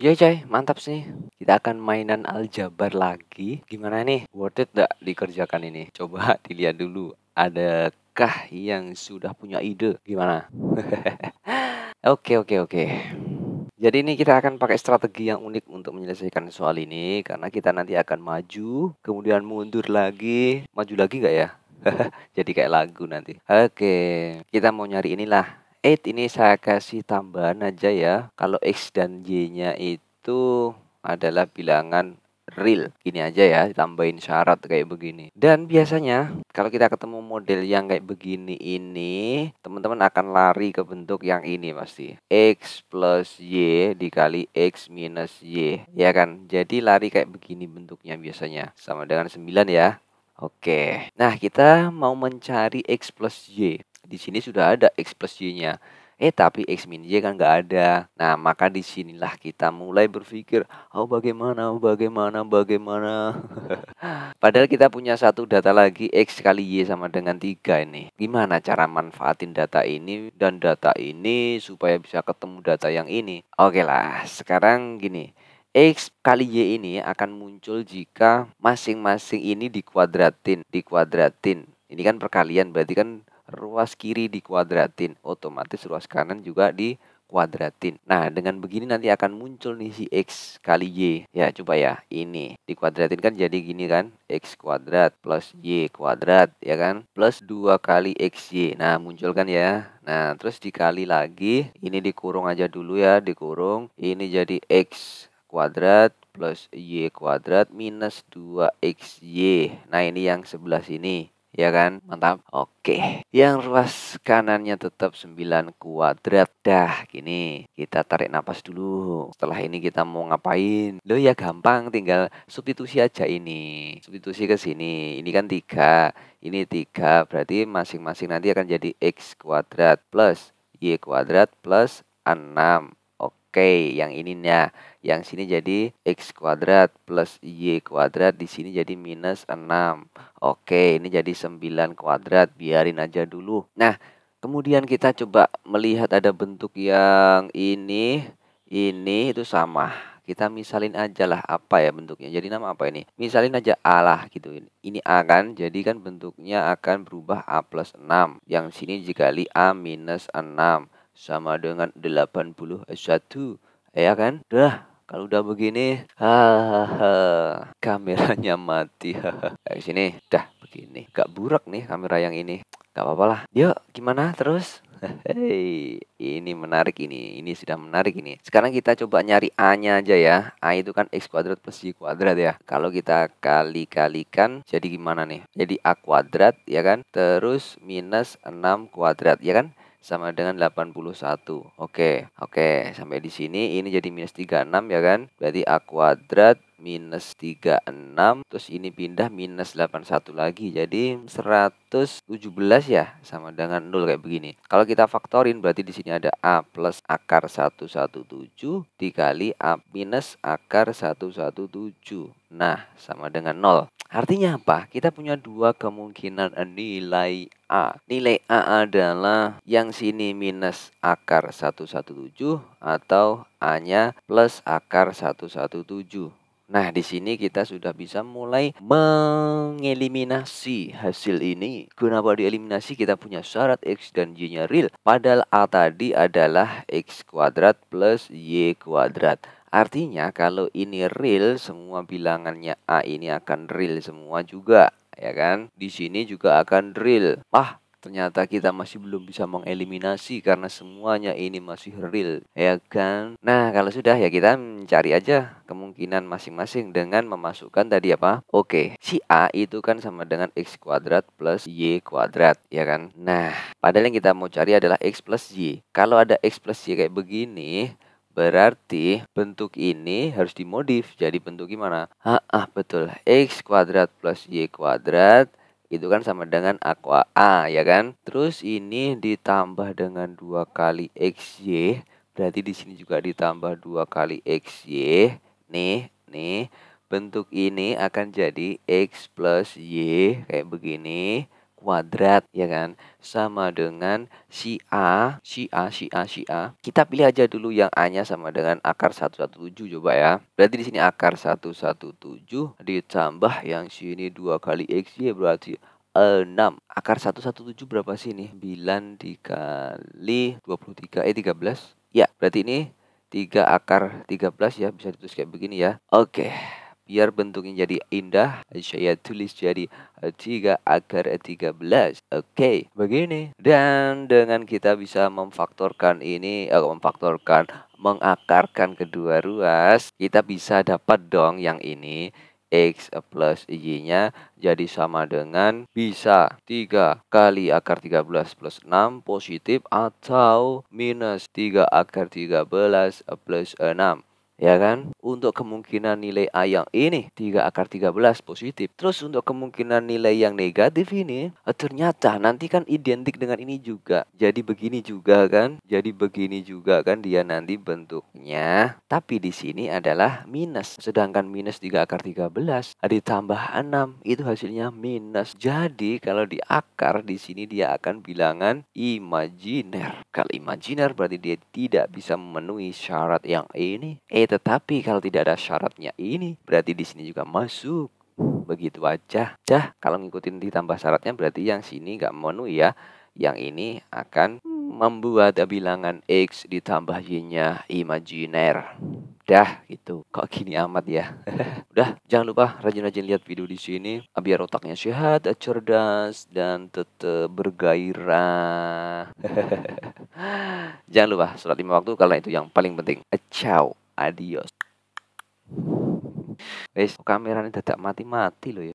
Iya coy, mantap sih. Kita akan mainan aljabar lagi. Gimana nih? Worth it gak dikerjakan ini? Coba dilihat dulu. Adakah yang sudah punya ide? Gimana? Oke, oke, oke. Jadi ini kita akan pakai strategi yang unik untuk menyelesaikan soal ini karena kita nanti akan maju, kemudian mundur lagi, maju lagi gak ya? Jadi kayak lagu nanti. Oke, kita mau nyari inilah 8 ini saya kasih tambahan aja ya. Kalau X dan Y-nya itu adalah bilangan real. Gini aja ya, ditambahin syarat kayak begini. Dan biasanya kalau kita ketemu model yang kayak begini ini, teman-teman akan lari ke bentuk yang ini pasti. X plus Y dikali X minus Y. Ya kan? Jadi lari kayak begini bentuknya biasanya. Sama dengan 9 ya. Oke, nah kita mau mencari X plus Y di sini sudah ada X plus Y-nya. Eh tapi X min Y kan nggak ada. Nah maka disinilah kita mulai berpikir, oh bagaimana, oh, bagaimana, bagaimana. Padahal kita punya satu data lagi X kali Y sama dengan tiga ini. Gimana cara manfaatin data ini dan data ini supaya bisa ketemu data yang ini. Oke lah sekarang gini. X kali Y ini akan muncul jika masing-masing ini dikuadratin, dikuadratin. Ini kan perkalian berarti kan ruas kiri dikuadratin, otomatis ruas kanan juga dikuadratin. Nah, dengan begini nanti akan muncul nih si X kali Y. Ya, coba ya, ini dikuadratin kan jadi gini kan, X kuadrat plus Y kuadrat, ya kan, plus 2 kali x y. Nah, muncul kan ya. Nah, terus dikali lagi, ini dikurung aja dulu ya, dikurung. Ini jadi X kuadrat plus Y kuadrat minus 2 y. Nah, ini yang sebelah sini ya kan? Mantap. Oke. Yang ruas kanannya tetap 9 kuadrat. Dah, gini. Kita tarik nafas dulu. Setelah ini kita mau ngapain? Lo ya gampang, tinggal substitusi aja ini. Substitusi ke sini. Ini kan tiga, ini tiga. Berarti masing-masing nanti akan jadi x kuadrat plus y kuadrat plus 6 Oke, yang ininya. Yang sini jadi X kuadrat plus Y kuadrat. Di sini jadi minus 6. Oke, ini jadi 9 kuadrat. Biarin aja dulu. Nah, kemudian kita coba melihat ada bentuk yang ini. Ini itu sama kita misalin aja lah apa ya bentuknya jadi nama apa ini misalin aja A lah gitu ini A kan jadi kan bentuknya akan berubah A plus 6 yang sini dikali A minus 6 sama dengan 81 eh, ya kan dah kalau udah begini hahaha kameranya mati dari sini dah begini gak buruk nih kamera yang ini gak apa-apa lah yuk gimana terus Hei, ini menarik ini, ini sudah menarik ini. Sekarang kita coba nyari A-nya aja ya. A itu kan X kuadrat plus Y kuadrat ya. Kalau kita kali-kalikan jadi gimana nih? Jadi A kuadrat ya kan, terus minus 6 kuadrat ya kan sama dengan 81. Oke, oke, sampai di sini ini jadi minus 36 ya kan? Berarti A kuadrat minus 36 terus ini pindah minus 81 lagi jadi 117 ya sama dengan 0 kayak begini kalau kita faktorin berarti di sini ada A plus akar 117 dikali A minus akar 117 nah sama dengan 0 Artinya apa? Kita punya dua kemungkinan nilai A. Nilai A adalah yang sini minus akar 117 atau A-nya plus akar 117. Nah, di sini kita sudah bisa mulai mengeliminasi hasil ini. Kenapa dieliminasi? Kita punya syarat X dan Y-nya real. Padahal A tadi adalah X kuadrat plus Y kuadrat. Artinya kalau ini real, semua bilangannya A ini akan real semua juga. Ya kan? Di sini juga akan real. Ah, ternyata kita masih belum bisa mengeliminasi karena semuanya ini masih real ya kan nah kalau sudah ya kita mencari aja kemungkinan masing-masing dengan memasukkan tadi apa oke si A itu kan sama dengan X kuadrat plus Y kuadrat ya kan nah padahal yang kita mau cari adalah X plus Y kalau ada X plus Y kayak begini Berarti bentuk ini harus dimodif jadi bentuk gimana? Ah, ah betul. X kuadrat plus Y kuadrat itu kan sama dengan aqua A ya kan terus ini ditambah dengan dua kali XY berarti di sini juga ditambah dua kali XY nih nih bentuk ini akan jadi X plus Y kayak begini kuadrat ya kan sama dengan si A si A si A si A kita pilih aja dulu yang A nya sama dengan akar 117 coba ya berarti di sini akar 117 ditambah yang sini dua kali x ya berarti 6 akar 117 berapa sih ini 9 dikali 23 eh 13 ya berarti ini 3 akar 13 ya bisa ditulis kayak begini ya oke okay biar bentuknya jadi indah saya tulis jadi 3 akar 13 oke okay, begini dan dengan kita bisa memfaktorkan ini eh, memfaktorkan mengakarkan kedua ruas kita bisa dapat dong yang ini X plus Y-nya jadi sama dengan bisa 3 kali akar 13 plus 6 positif atau minus 3 akar 13 plus 6 ya kan? Untuk kemungkinan nilai A yang ini 3 akar 13 positif. Terus untuk kemungkinan nilai yang negatif ini eh, ternyata nanti kan identik dengan ini juga. Jadi begini juga kan? Jadi begini juga kan dia nanti bentuknya. Tapi di sini adalah minus. Sedangkan minus 3 akar 13 ditambah 6 itu hasilnya minus. Jadi kalau di akar di sini dia akan bilangan imajiner. Kalau imajiner berarti dia tidak bisa memenuhi syarat yang ini. E tetapi kalau tidak ada syaratnya ini, berarti di sini juga masuk. Begitu aja. Dah, kalau ngikutin ditambah syaratnya berarti yang sini nggak memenuhi ya. Yang ini akan membuat bilangan X ditambah Y-nya imajiner. Dah gitu. Kok gini amat ya? Udah, jangan lupa rajin-rajin lihat video di sini biar otaknya sehat, cerdas dan tetap bergairah. jangan lupa sholat lima waktu karena itu yang paling penting. Ciao. Adios. Wis ini tidak mati-mati lho ya.